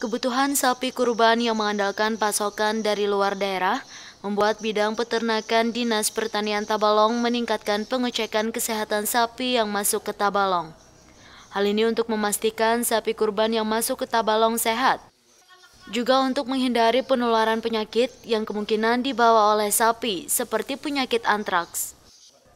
Kebutuhan sapi kurban yang mengandalkan pasokan dari luar daerah membuat bidang peternakan Dinas Pertanian Tabalong meningkatkan pengecekan kesehatan sapi yang masuk ke Tabalong. Hal ini untuk memastikan sapi kurban yang masuk ke Tabalong sehat. Juga untuk menghindari penularan penyakit yang kemungkinan dibawa oleh sapi seperti penyakit antraks.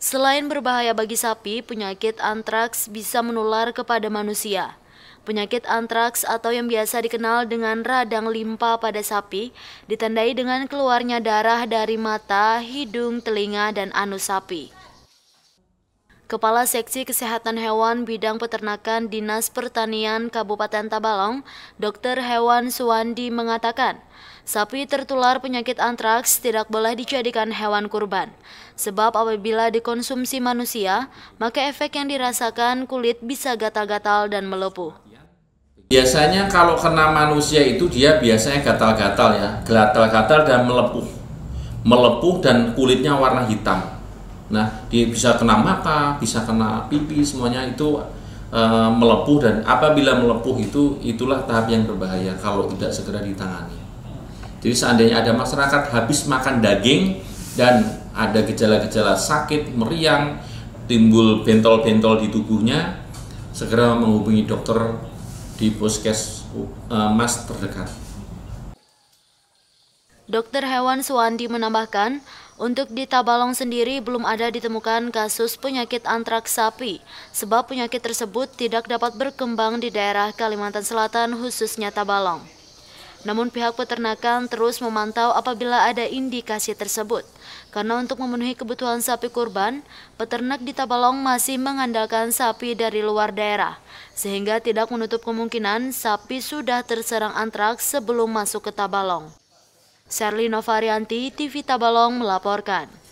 Selain berbahaya bagi sapi, penyakit antraks bisa menular kepada manusia. Penyakit antraks atau yang biasa dikenal dengan radang limpa pada sapi ditandai dengan keluarnya darah dari mata, hidung, telinga, dan anus sapi. Kepala Seksi Kesehatan Hewan Bidang Peternakan Dinas Pertanian Kabupaten Tabalong, Dr. Hewan Suwandi mengatakan, sapi tertular penyakit antraks tidak boleh dijadikan hewan kurban. Sebab apabila dikonsumsi manusia, maka efek yang dirasakan kulit bisa gatal-gatal dan melepuh biasanya kalau kena manusia itu dia biasanya gatal-gatal ya gatal-gatal dan melepuh melepuh dan kulitnya warna hitam nah dia bisa kena mata bisa kena pipi semuanya itu e, melepuh dan apabila melepuh itu itulah tahap yang berbahaya kalau tidak segera ditangani jadi seandainya ada masyarakat habis makan daging dan ada gejala-gejala sakit meriang timbul bentol-bentol di tubuhnya segera menghubungi dokter di puskes eh, terdekat. Dokter hewan Suwandi menambahkan, untuk di Tabalong sendiri belum ada ditemukan kasus penyakit antraks sapi, sebab penyakit tersebut tidak dapat berkembang di daerah Kalimantan Selatan khususnya Tabalong. Namun pihak peternakan terus memantau apabila ada indikasi tersebut. Karena untuk memenuhi kebutuhan sapi kurban, peternak di Tabalong masih mengandalkan sapi dari luar daerah, sehingga tidak menutup kemungkinan sapi sudah terserang antraks sebelum masuk ke Tabalong. Sherlino Varianti, TV Tabalong melaporkan.